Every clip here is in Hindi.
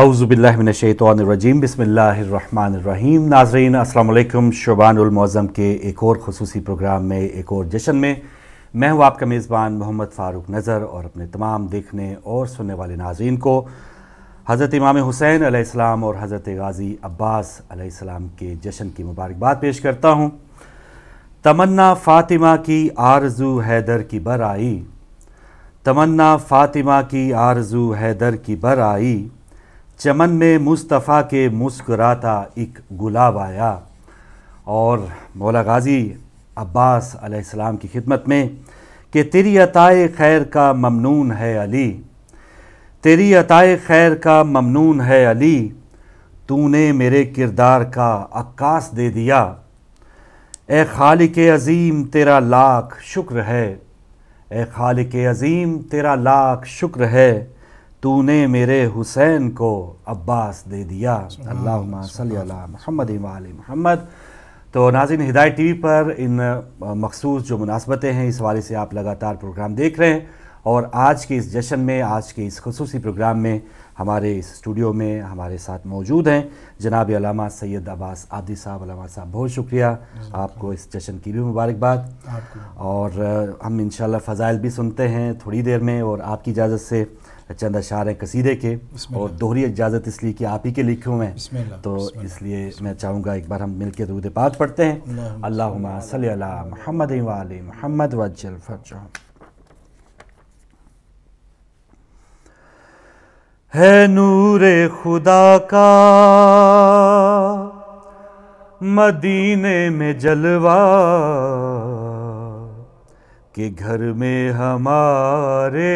अवज़ुबिल्लिनशैतरजीम बसमीम नाजरीन अल्लाम शुबानज़म के एक और खसूसी प्रोग्राम में एक और जश्न में मैं हूँ आपका मेज़बान मोहम्मद फ़ारूक नज़र और अपने तमाम देखने और सुनने वाले नाजरन को हज़रत इमाम हुसैन आसमाम और हज़रत गाज़ी अब्बास के जश्न की मुबारकबाद पेश करता हूँ तमन्ना फ़ातिमा की आरजू हैदर की बर आई तमन्ना फ़ातिमा की आरजू हैदर की बर आई चमन में मुस्तफ़ा के मुस्कुराता एक गुलाब आया और मौला गाजी अब्बास अलैहिस्सलाम की खिदमत में कि तेरी अताए खैर का ममनून है अली तेरी अताए खैर का ममनून है अली तूने मेरे किरदार का अक्कास दे दिया ए खाल अज़ीम तेरा लाख शुक्र है ए खालिक अज़ीम तेरा लाख शुक्र है तूने मेरे हुसैन को अब्बास दे दिया अल्लाह महमद महमद तो नाजिन हिदायत टी वी पर इन मखसूस जो मुनासबतें हैं इस हवाले से आप लगातार प्रोग्राम देख रहे हैं और आज के इस जश्न में आज के इस खसूस प्रोग्राम में हमारे इस स्टूडियो में हमारे साथ मौजूद हैं जनाब अलामा सैयद अब्बास आदि साहब अलामा साहब बहुत शुक्रिया आपको इस जश्न की भी मुबारकबाद और हम इन फज़ाइल भी सुनते हैं थोड़ी देर में और आपकी इजाज़त से चंद अशार हैं कसीदे के और दोहरी इजाज़त इसलिए कि आप ही के लिखे हुए हैं तो इसलिए मैं चाहूँगा एक बार हम मिल के दूध पाक पढ़ते हैं अल्लाह महमद वाल महमद वजल फर्ज है नूर खुदा का मदीने में जलवा के घर में हमारे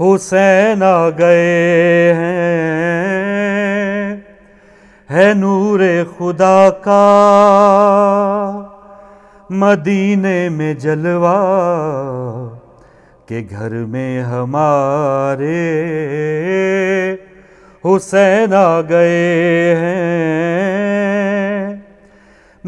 हुसैन आ गए हैं है नूर खुदा का मदीने में जलवा के घर में हमारे हुसैन आ गए हैं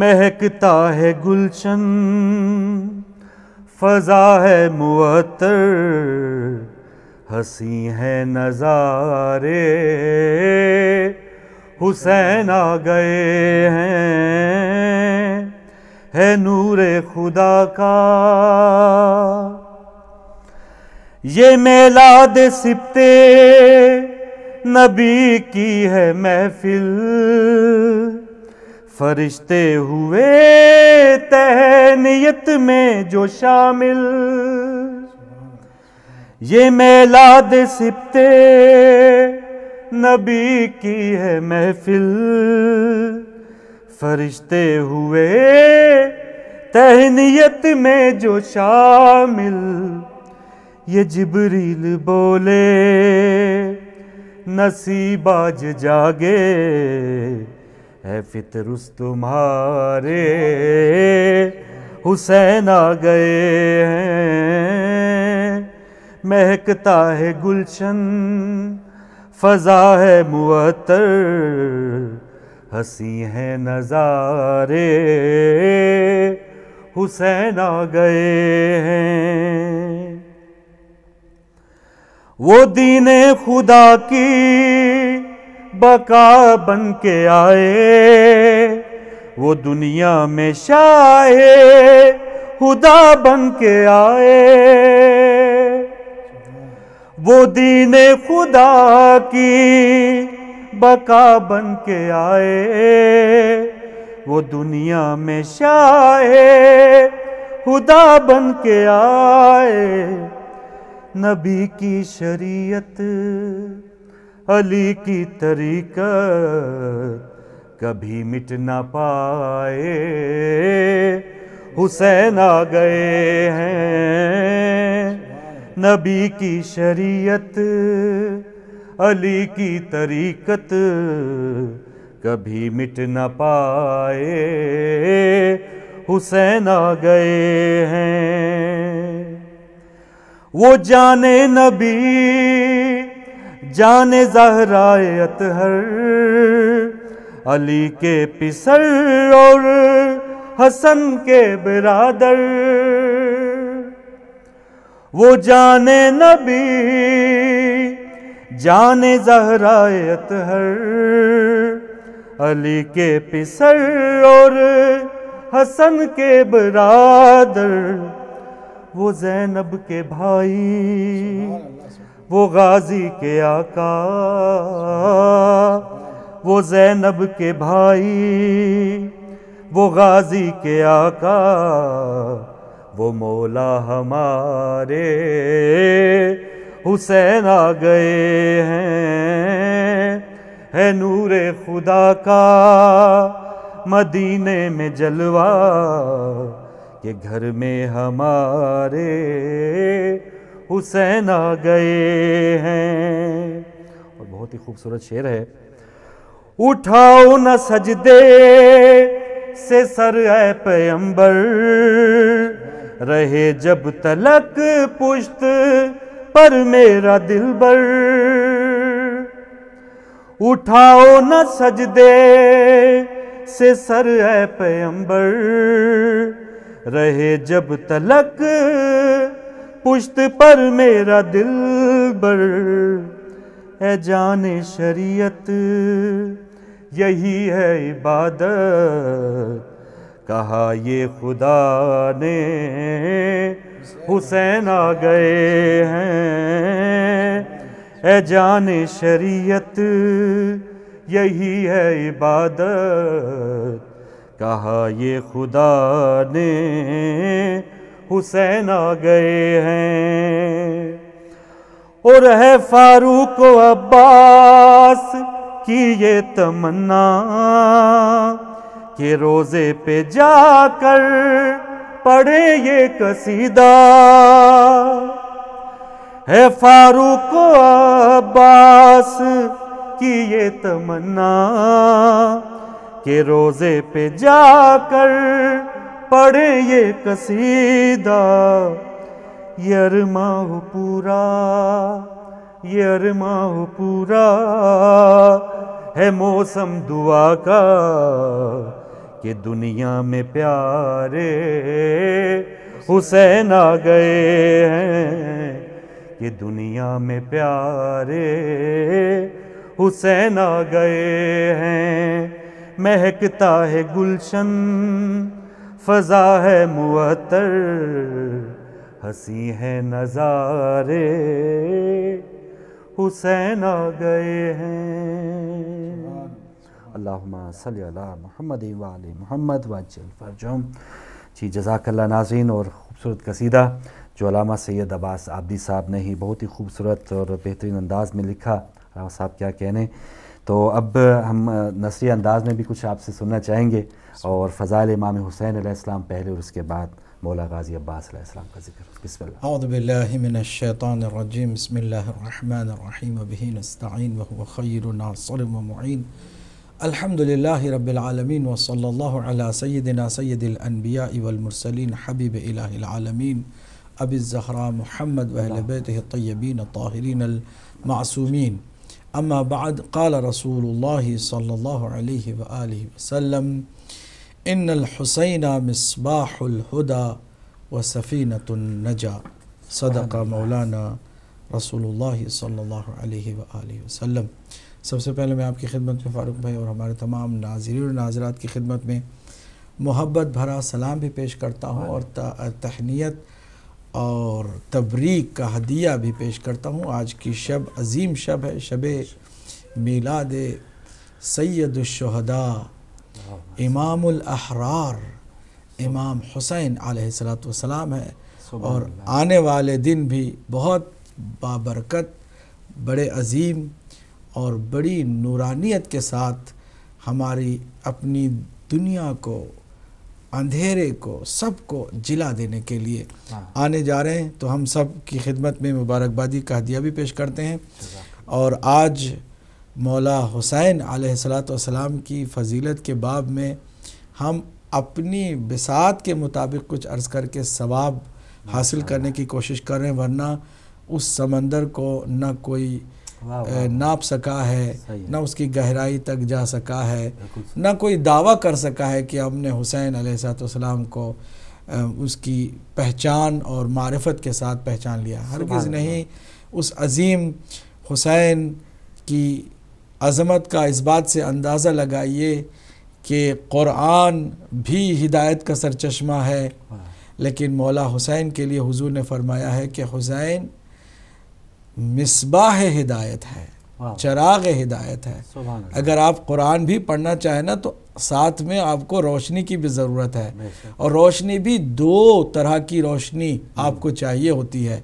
महकता है गुलशन फजा है मुअत्तर हसी है नज़ारे हुसैन आ गए हैं है नूर खुदा का ये दे सिपते नबी की है महफिल फरिश्ते हुए तहनियत में जो शामिल ये दे सिपते नबी की है महफिल फरिश्ते हुए तहनियत में जो शामिल ये जिबरील बोले नसीबाज जागे है फितरुस तुम्हारे हुसैन आ गए हैं महकता है गुलशन फजा है मुअतर हसी है नज़ारे हुसैन आ गए हैं वो दीने खुदा की बका बन के आए वो दुनिया में शाये खुदा बन के आए वो दीन खुदा की बका बन के आए वो दुनिया में शाये खुदा बन के आए नबी की शरीयत अली की तरीकत कभी मिट ना पाए हुसैन आ गए हैं नबी की शरीयत अली की तरीकत कभी मिट ना पाए हुसैन आ गए हैं वो जाने नबी जाने जहरायत हर अली के पिसर और हसन के बिरादर वो जाने नबी जाने जहरायत हर अली के पिसर और हसन के बरादर वो जैनब के भाई वो गाजी के आका वो जैनब के भाई वो गाजी के आका वो मौला हमारे हुसैन आ गए हैं है नूर खुदा का मदीने में जलवा के घर में हमारे हुसैन आ गए हैं और बहुत ही खूबसूरत शेर है उठाओ न सजदे से सर है पैम्बर रहे जब तलक पुश्त पर मेरा दिल बर उठाओ न सजदे से सर है पैम्बर रहे जब तलक पुश्त पर मेरा दिल बर है जान शरीयत यही है इबादत कहा ये खुदा ने हुसैन आ गए हैं ए जान शरीयत यही है इबादत कहा ये खुदा ने हुसैन आ गए हैं और है फारूक अब्बास की ये तमन्ना के रोजे पे जाकर पढ़े ये कसीदा है फारूक अब्बास की ये तमन्ना के रोजे पे जाकर पढ़े ये कसीदा यर अरमा हो पूरा यर अरमा हो पूरा है मौसम दुआ का कि दुनिया में प्यारे हुसैन आ गए हैं कि दुनिया में प्यारे हुसैन आ गए हैं महकता है गुलशन फजा है मुअतर हसी है नज़ारे हुसैन आ गए हैं अल्लाह महमद वाल महमद वाजल फरजम जी जजाकल्ला नाजीन और ख़ूबसूरत कसीदा जो अलामा सैद अब्बास आबदी साहब ने ही बहुत ही खूबसूरत और बेहतरीन अंदाज़ में लिखा साहब क्या कहने तो अब हम नसरी अंदाज में भी कुछ आपसे सुनना चाहेंगे और फ़ज़ाल इमाम हुसैन अलैहिस्सलाम पहले और उसके बाद मौला गाज़ी अब्बास का जिक्र बिस्मिल्लाहिर्रहमानिर्रहीम बिस्मिल्लाहिर्रहमानिर्रहीम वबिही नस्ताईन व हुव खैरुन नासिर व मुईन अल्हम्दुलिल्लाहि रब्बिल आलमीन व सल्लल्लाहु अला सय्यिदिना सय्यिदिल अनबिया वल मुरसलीन हबीब इलाहिल أما بعد قال رسول الله صلى الله عليه وآله وسلم إن الحسين مصباح الهدى وسفينة النجا صدق मौलाना रसूल सल्लल्लाहु अलैहि वसल्लम सबसे पहले मैं आपकी खिदमत में फ़ारूक भाई और हमारे तमाम नाजर और नाजरात की खिदमत में मोहब्बत भरा सलाम भी पेश करता हूँ हाँ। और तहनीत और तबरीक का हदिया भी पेश करता हूँ आज की शब अज़ीम शब है शब मीलाद सैदुलशहदा इमामहरार इमाम हुसैन आसलाम है और आने वाले दिन भी बहुत बाबरकत बड़े अजीम और बड़ी नूरानियत के साथ हमारी अपनी दुनिया को अंधेरे को सबको जिला देने के लिए हाँ। आने जा रहे हैं तो हम सब की खिदमत में मुबारकबादी का हदिया भी पेश करते हैं और आज मौला हुसैन आलाम की फजीलत के बाब में हम अपनी बिसात के मुताबिक कुछ अर्ज़ करके सवाब हासिल करने की कोशिश कर रहे हैं वरना उस समंदर को न कोई नाप सका है ना उसकी गहराई तक जा सका है ना कोई दावा कर सका है कि हमने हुसैन अलैहिस्सलाम को उसकी पहचान और मारफत के साथ पहचान लिया हरगिज़ नहीं उस अजीम हुसैन की अज़मत का इस बात से अंदाज़ा लगाइए कि क़ुरान भी हिदायत का सरचश्मा है लेकिन मौला हुसैन के लिए हुजूर ने फरमाया है कि हुसैन मिसबाह हिदायत है चराग हिदायत है अगर आप कुरान भी पढ़ना चाहें ना तो साथ में आपको रोशनी की भी ज़रूरत है और रोशनी भी दो तरह की रोशनी हम्म। आपको चाहिए होती है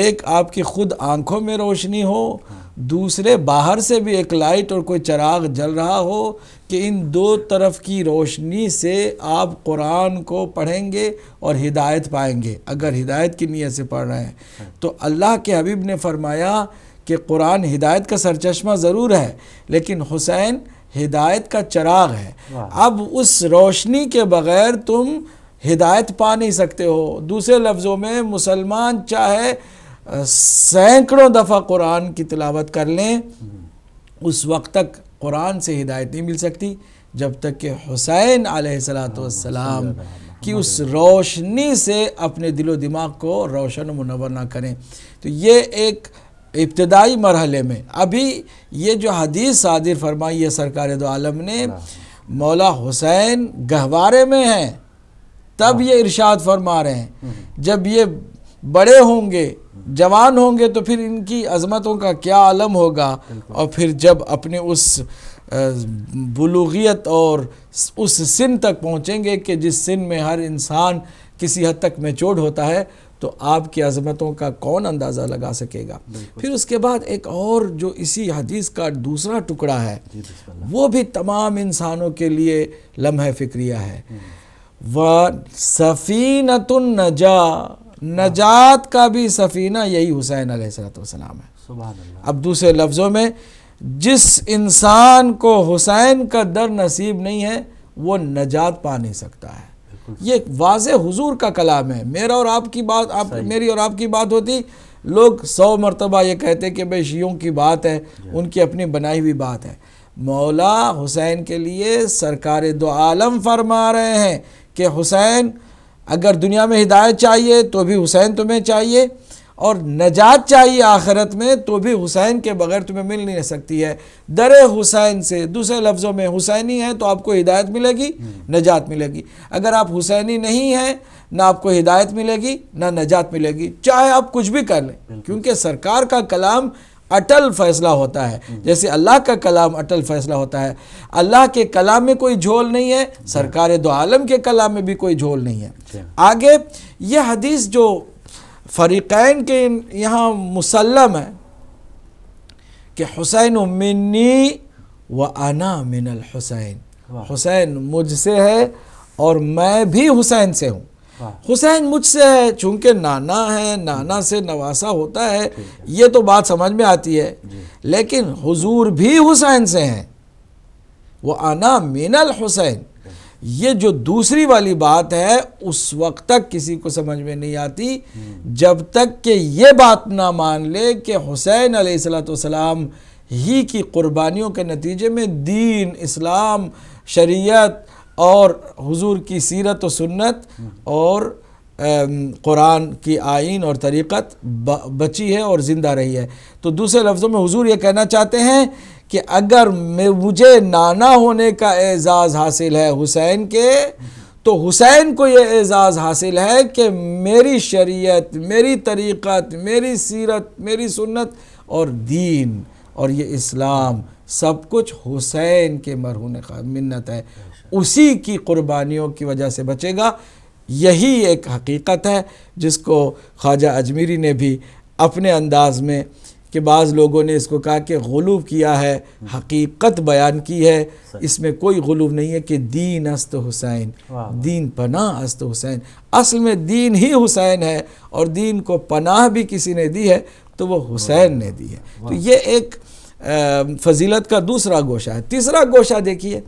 एक आपकी खुद आंखों में रोशनी हो हाँ। दूसरे बाहर से भी एक लाइट और कोई चराग जल रहा हो कि इन दो तरफ की रोशनी से आप कुरान को पढ़ेंगे और हिदायत पाएंगे अगर हिदायत की नीयत से पढ़ रहे हैं हाँ। तो अल्लाह के हबीब ने फरमाया कि कुरान हिदायत का सरचश्मा ज़रूर है लेकिन हुसैन हिदायत का चराग है अब उस रोशनी के बगैर तुम हिदायत पा नहीं सकते हो दूसरे लफ्ज़ों में मुसलमान चाहे सैकड़ों दफ़ा कुरान की तलावत कर लें उस वक्त तक कुरान से हिदायत नहीं मिल सकती जब तक कि हुसैन आसलाम हाँ, कि उस रोशनी से अपने दिलो दिमाग को रोशन मुनवर ना करें तो ये एक इब्तदाई मरहले में अभी ये जो हदीस सादिर फरमाई है सरकार दो आलम ने हाँ। मौला हुसैन गहवारे में हैं तब हाँ। ये इरशाद फरमा रहे हैं हम्म। जब ये बड़े होंगे जवान होंगे तो फिर इनकी अजमतों का क्या आलम होगा और फिर जब अपने उस बलूगियत और उस सिन तक पहुँचेंगे कि जिस सिन में हर इंसान किसी हद तक मेचोड होता है तो आपकी अजमतों का कौन अंदाज़ा लगा सकेगा फिर उसके बाद एक और जो इसी हदीस का दूसरा टुकड़ा है वो भी तमाम इंसानों के लिए लम्हे फिक्रिया है हम्म। व सफ़ीनत नजा नजात का भी सफ़ीना यही हुसैन आसलाम है अब दूसरे लफ्ज़ों में जिस इंसान को हुसैन का दर नसीब नहीं है वो नजात पा नहीं सकता है ये वाज हजूर का कलाम है मेरा और आपकी बात आप मेरी और आपकी बात होती लोग सौ मरतबा ये कहते कि भाई शीयों की बात है उनकी अपनी बनाई हुई बात है मौला हुसैन के लिए सरकार दो आलम फरमा रहे हैं कि हुसैन अगर दुनिया में हिदायत चाहिए तो भी हुसैन तुम्हें चाहिए और नजात चाहिए आखिरत में तो भी हुसैन के बगैर तुम्हें मिल नहीं सकती है दर हुसैन से दूसरे लफ्ज़ों में हुसैनी है तो आपको हिदायत मिलेगी नजात मिलेगी अगर आप हुसैनी नहीं हैं ना आपको हिदायत मिलेगी ना नजात मिलेगी चाहे आप कुछ भी कर लें क्योंकि सरकार का कलाम अटल फैसला होता है हम्म। जैसे अल्लाह का कलाम अटल फैसला होता है अल्लाह के कलाम में कोई झोल नहीं है सरकार दो आलम के कलाम में भी कोई झोल नहीं है अच्छा। आगे यह हदीस जो फ़रीक़ैन के यहाँ मुसलम है कि हुसैन मिन्नी व आना मिनल हुसैन हुसैन मुझसे है और मैं भी हुसैन से हूँ हुसैन मुझसे है चूंकि नाना है नाना से नवासा होता है ये तो बात समझ में आती है लेकिन हुजूर भी हुसैन से हैं वो आना मिनल हुसैन ये जो दूसरी वाली बात है उस वक्त तक किसी को समझ में नहीं आती जब तक कि ये बात ना मान ले कि हुसैन आसलाम ही की क़ुरबानियों के नतीजे में दीन इस्लाम शरीयत और हुजूर की सीरत और सुन्नत और कुरान की आइन और तरीक़त बची है और ज़िंदा रही है तो दूसरे लफ्ज़ों में हुजूर ये कहना चाहते हैं कि अगर मैं मुझे नाना होने का एज़ाज़ हासिल है हुसैन के तो हुसैन को ये एज़ाज़ हासिल है कि मेरी शरीयत मेरी तरीक़त मेरी सीरत मेरी सुन्नत और दीन और ये इस्लाम सब कुछ हुसैन के मरहून मिन्नत है उसी की कुर्बानियों की वजह से बचेगा यही एक हकीकत है जिसको ख्वाजा अजमेरी ने भी अपने अंदाज़ में कि बाज़ लोगों ने इसको कहा कि गलूब किया है हकीकत बयान की है इसमें कोई गलूब नहीं है कि दीन अस्त हुसैन दीन पनाह अस्त हुसैन असल में दीन ही हुसैन है और दीन को पनाह भी किसी ने दी है तो वो हुसैन ने दी है तो ये एक फजीलत का दूसरा गोशा है तीसरा गोशा देखिए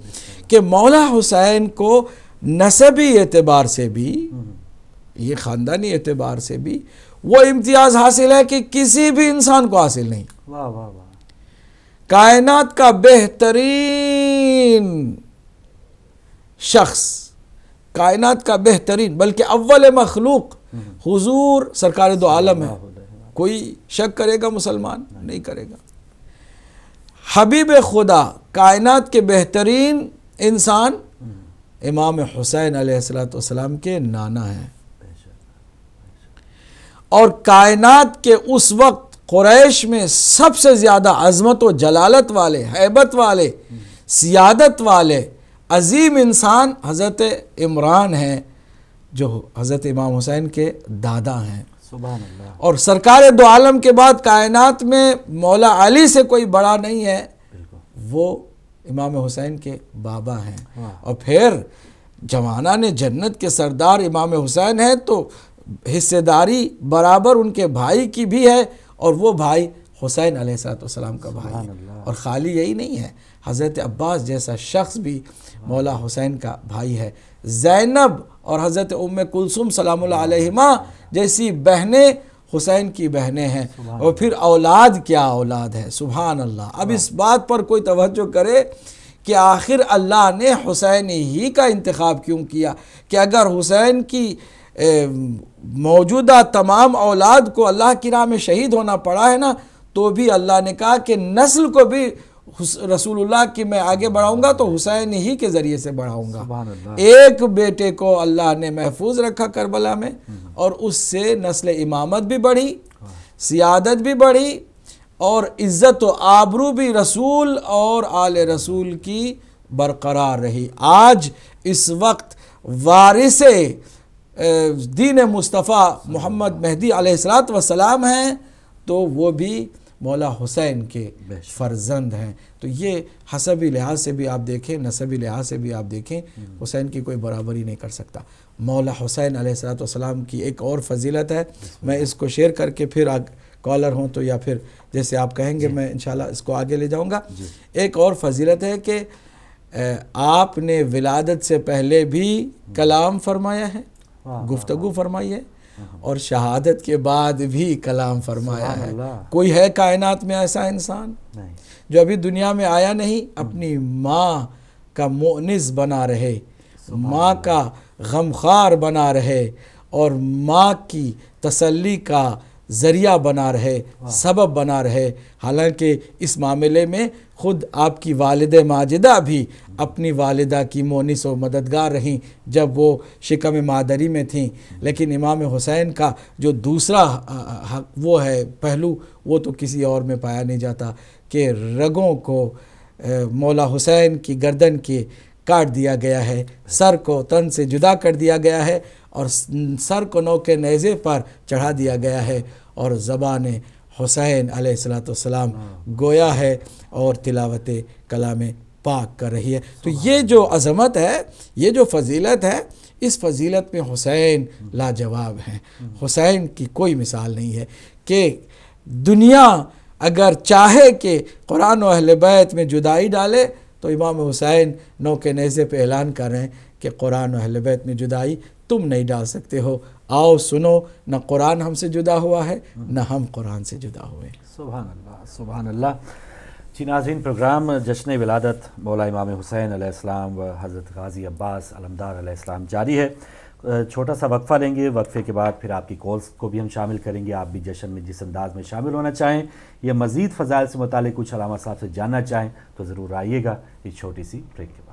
कि मौला हुसैन को नसबी एतबार से भी हम्म। ये ख़ानदानी एतबार से भी वो इम्तियाज़ हासिल है कि किसी भी इंसान को हासिल नहीं कायनात का बेहतरीन शख्स कायनात का बेहतरीन बल्कि अव्वल मखलूक हम्म। हुजूर सरकार दो आलम है कोई शक करेगा मुसलमान नहीं करेगा हबीब खुदा कायनात के बेहतरीन इंसान हम्म। इमाम हुसैन सलाम के नाना हैं और कायनात के उस वक्त क्रैश में सबसे ज़्यादा अजमत व जलालत वाले हैबत वाले सियादत वाले अजीम इंसान हज़रत इमरान हैं जो हज़रत इमाम हुसैन के दादा हैं और सरकार दो आलम के बाद कायनात में मौला अली से कोई बड़ा नहीं है वो इमाम हुसैन के बाबा हैं हाँ। और फिर जमाना ने जन्नत के सरदार इमाम हुसैन हैं तो हिस्सेदारी बराबर उनके भाई की भी है और वो भाई हुसैन आसलाम का भाई और खाली यही नहीं है हज़रत अब्बास जैसा शख्स भी मौला हुसैन का भाई है जैनब और हज़रत उम कुलसुम सलामा जैसी बहनें हुसैन की बहनें हैं और फिर औलाद क्या औलाद है सुबहान अल्लाह अब इस बात पर कोई तवज्जो करे कि आखिर अल्लाह ने हुसैन ही का इंतखब क्यों किया कि अगर हुसैन की मौजूदा तमाम औलाद को अल्लाह की राह में शहीद होना पड़ा है ना तो भी अल्लाह ने कहा कि नस्ल को भी रसूलुल्लाह की मैं आगे बढ़ाऊंगा तो हुसैन ही के ज़रिए से बढ़ाऊंगा एक बेटे को अल्लाह ने महफूज रखा करबला में हम्म। और उससे नस्ल इमामत भी बढ़ी हाँ। सियादत भी बढ़ी और इज़्ज़त व आबरू भी रसूल और आल रसूल की बरकरार रही आज इस वक्त वारिस दीन मुस्तफ़ा मोहम्मद मेहदी आसलात वसलाम हैं तो वो भी मौला हुसैन के फ़र्जंद हैं तो ये हसबी लिहाज से भी आप देखें नसबी लिहाज से भी आप देखें हम्म। हुसैन की कोई बराबरी नहीं कर सकता मौला हुसैन सलाम की एक और फजीलत है मैं इसको शेयर करके फिर आग कॉलर हों तो या फिर जैसे आप कहेंगे मैं इन इसको आगे ले जाऊँगा एक और फजीलत है कि आपने विलादत से पहले भी हम्म। कलाम फरमाया है हाँ, हाँ, गुफ्तगु हाँ। फरमाई है और शहादत के बाद भी कलाम फरमाया है कोई है कायनात में ऐसा इंसान जो अभी दुनिया में आया नहीं हम्म। अपनी माँ का मोनिस बना रहे माँ का गमखार बना रहे और माँ की तसल्ली का ज़रिया बना रहे सबब बना रहे हालांकि इस मामले में ख़ुद आपकी वालद माजिदा भी अपनी वालदा की मोनिस व मददगार रहीं जब वो शिकम मादरी में थीं लेकिन इमाम हुसैन का जो दूसरा वो है पहलू वो तो किसी और में पाया नहीं जाता कि रगों को मौला हुसैन की गर्दन के काट दिया गया है सर को तन से जुदा कर दिया गया है और सर को नौके नज़े पर चढ़ा दिया गया है और ज़बान हुसैन आसलाम गोया है और तिलावत कलाम पाक कर रही है तो ये जो अजमत है ये जो फजीलत है इस फजीलत में हुसैन लाजवाब हैं हुसैन की कोई मिसाल नहीं है कि दुनिया अगर चाहे कि कुरान और अहल बैत में जुदाई डाले तो इमाम हुसैन नौ के नज़े पर ऐलान करें कि कुरान और अहल बैत में जुदाई तुम नहीं डाल सकते हो आओ सुनो न कुरान हमसे जुदा हुआ है न हम कुरान से जुदा हुए सुबहान अल्लाह सुबहान अल्लाह जी नाजीन प्रोग्राम जश्न विलादत मौला इमाम हुसैन आसमाम व हज़रत गाजी अब्बास अलमदार आसमाम जारी है छोटा सा वक्फ़ा लेंगे वक्फ़े के बाद फिर आपकी कॉल्स को भी हम शामिल करेंगे आप भी जश्न में जिस अंदाज़ में शामिल होना चाहें या मज़ीद फ़जाइल से मुतल कुछ अलामा साहब से जानना चाहें तो ज़रूर आइएगा इस छोटी सी ब्रेक के